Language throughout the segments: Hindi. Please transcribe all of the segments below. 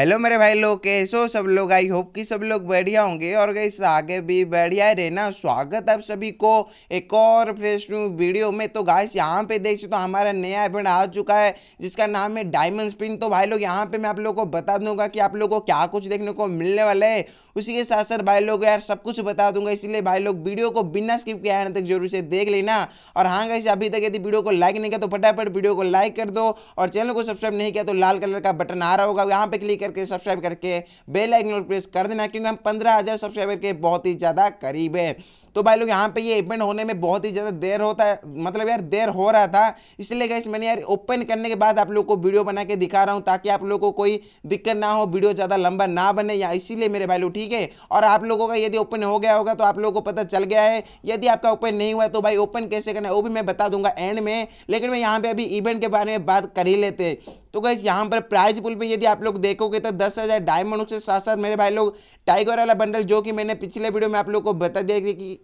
हेलो मेरे भाई लोग कैसे हो सब लोग आई होप कि सब लोग बढ़िया होंगे और गई आगे भी बढ़िया है रहना स्वागत है आप सभी को एक और फ्रेश न्यू वीडियो में तो गाइस यहाँ पे देख सकते हो हमारा नया इवेंट आ चुका है जिसका नाम है डायमंड स्पिन तो भाई लोग यहाँ पे मैं आप लोगों को बता दूंगा कि आप लोगों को क्या कुछ देखने को मिलने वाला है उसी के साथ साथ भाई लोग यार सब कुछ बता दूंगा इसलिए भाई लोग वीडियो को बिना स्किप किए आने तक जरूर से देख लेना और हाँ गाइस अभी तक यदि वीडियो को लाइक नहीं किया तो फटाफट वीडियो को लाइक कर दो और चैनल को सब्सक्राइब नहीं किया तो लाल कलर का बटन आ रहा होगा यहाँ पे क्लिक करके सब्सक्राइब करके बेल आइकन प्रेस कर देना क्योंकि हम पंद्रह सब्सक्राइबर के बहुत ही ज़्यादा करीब है तो भाई लोग यहाँ पे ये इवेंट होने में बहुत ही ज़्यादा देर होता है मतलब यार देर हो रहा था इसलिए गैस मैंने यार ओपन करने के बाद आप लोग को वीडियो बना के दिखा रहा हूँ ताकि आप लोग को कोई दिक्कत ना हो वीडियो ज़्यादा लंबा ना बने या इसीलिए मेरे भाई लोग ठीक है और आप लोगों का यदि ओपन हो गया होगा तो आप लोगों को पता चल गया है यदि आपका ओपन नहीं हुआ तो भाई ओपन कैसे करना है वो भी मैं बता दूंगा एंड में लेकिन मैं यहाँ पर अभी इवेंट के बारे में बात कर ही लेते तो गैस यहाँ पर प्राइज पुल पर यदि आप लोग देखोगे तो दस हज़ार डायमंड के साथ साथ मेरे भाई लोग टाइगर वाला बंडल जो कि मैंने पिछले वीडियो में आप लोग को बता दिया कि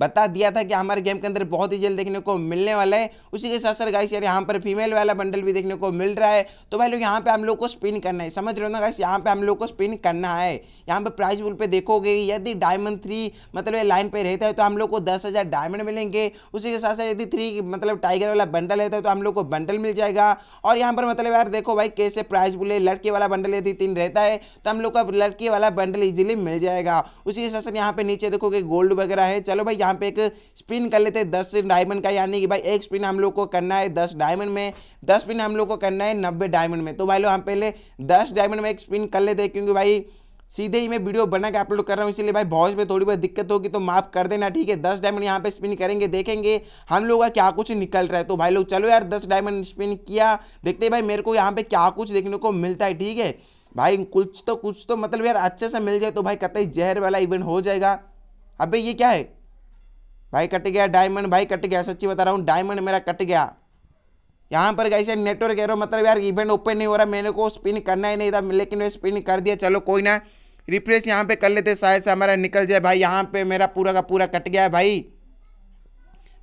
बता दिया था कि हमारे गेम के अंदर बहुत ही जल्द देखने को मिलने वाला है उसी के साथ सर गाइस यार यहाँ पर फीमेल वाला बंडल भी देखने को मिल रहा है तो भाई लोग यहाँ पे हम लोग को स्पिन करना है समझ रहे हो ना गाइस यहाँ पे हम लोग को स्पिन करना है यहाँ पे प्राइस बुल पे देखोगे यदि डायमंड थ्री मतलब लाइन पे रहता है तो हम लोग को दस हज़ार डायमंड मिलेंगे उसी के साथ साथ यदि थ्री मतलब टाइगर वाला बंडल रहता है तो हम लोग को बंडल मिल जाएगा और यहाँ पर मतलब यार देखो भाई कैसे प्राइस बुल है लड़के वाला बंडल यदि तीन रहता है तो हम लोग को लड़के वाला बंडल ईजिली मिल जाएगा उसी के साथ साथ यहाँ पे नीचे देखोगे गोल्ड वगैरह है चलो भाई यहाँ यहाँ पे एक स्पिन कर लेते हैं दस डायमंड का यानी कि भाई एक स्पिन हम लोग को करना है दस डायमंड में दस स्पिन हम लोग को करना है नब्बे डायमंड में तो भाई लोग हम पहले दस डायमंड में एक स्पिन कर लेते हैं क्योंकि भाई सीधे ही मैं वीडियो बना के अपलोड कर रहा हूँ इसलिए भाई बहुत में थोड़ी बहुत दिक्कत होगी तो माफ कर देना ठीक है दस डायमंड यहाँ पे स्पिन करेंगे देखेंगे हम लोग का क्या कुछ निकल रहा है तो भाई लोग चलो यार दस डायमंड स्पिन किया देखते हैं भाई मेरे को यहाँ पे क्या कुछ देखने को मिलता है ठीक है भाई कुछ तो कुछ तो मतलब यार अच्छे से मिल जाए तो भाई कतई जहर वाला इवेंट हो जाएगा अब ये क्या है भाई कट गया डायमंड भाई कट गया सच्ची बता रहा हूँ डायमंड मेरा कट गया यहाँ पर कैसे नेटवर्क हूँ मतलब यार इवेंट ओपन नहीं हो रहा मैंने को स्पिन करना ही नहीं था लेकिन मैं स्पिन कर दिया चलो कोई ना रिफ्रेश यहाँ पे कर लेते शायद से हमारा निकल जाए भाई यहाँ पे मेरा पूरा का पूरा कट गया है भाई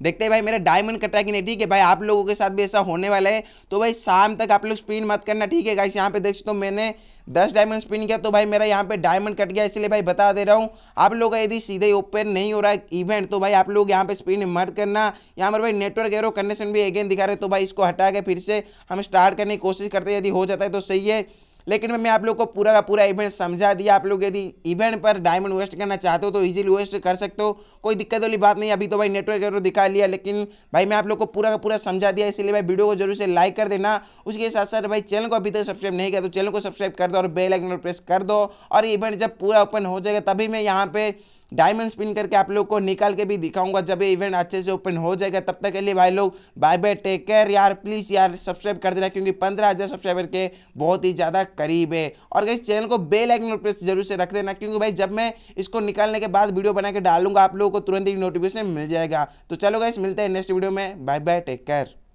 देखते हैं भाई मेरा डायमंड कटा कि नहीं ठीक है भाई आप लोगों के साथ भी ऐसा होने वाला है तो भाई शाम तक आप लोग स्पिन मत करना ठीक है गाइस यहाँ पे देख सकते हो तो मैंने दस डायमंड स्पिन किया तो भाई मेरा यहाँ पे डायमंड कट गया इसलिए भाई बता दे रहा हूँ आप लोग का यदि सीधे ओपन नहीं हो रहा है इवेंट तो भाई आप लोग यहाँ पे स्पिन मत करना यहाँ पर भाई नेटवर्क एरो कनेक्शन भी अगेन दिखा रहे तो भाई इसको हटा के फिर से हम स्टार्ट करने की कोशिश करते हैं यदि हो जाता है तो सही है लेकिन मैं आप लोग को पूरा का पूरा इवेंट समझा दिया आप लोग यदि इवेंट पर डायमंड वेस्ट करना चाहते हो तो ईजिली वेस्ट कर सकते हो कोई दिक्कत वाली बात नहीं अभी तो भाई नेटवर्क एरो दिखा लिया लेकिन भाई मैं आप लोग को पूरा का पूरा समझा दिया इसलिए भाई वीडियो को जरूर से लाइक कर देना उसके साथ साथ भाई चैनल को अभी तक सब्सक्राइब नहीं किया तो चैनल को सब्सक्राइब कर दो और बेलाइकन पर प्रेस कर दो और इवेंट जब पूरा ओपन हो जाएगा तभी मैं यहाँ पर डायमंड स्पिन करके आप लोग को निकाल के भी दिखाऊंगा जब ये इवेंट अच्छे से ओपन हो जाएगा तब तक के लिए भाई लोग बाय बाय टेक केयर यार प्लीज़ यार सब्सक्राइब कर देना क्योंकि पंद्रह हज़ार सब्सक्राइबर के बहुत ही ज़्यादा करीब है और इस चैनल को बेल आइकन पर प्रेस जरूर से रख देना क्योंकि भाई जब मैं इसको निकालने के बाद वीडियो बना के डालूंगा आप लोगों को तुरंत ही नोटिफिकेशन मिल जाएगा तो चलो गाइस मिलते हैं नेक्स्ट वीडियो में बाय बाय टेक केयर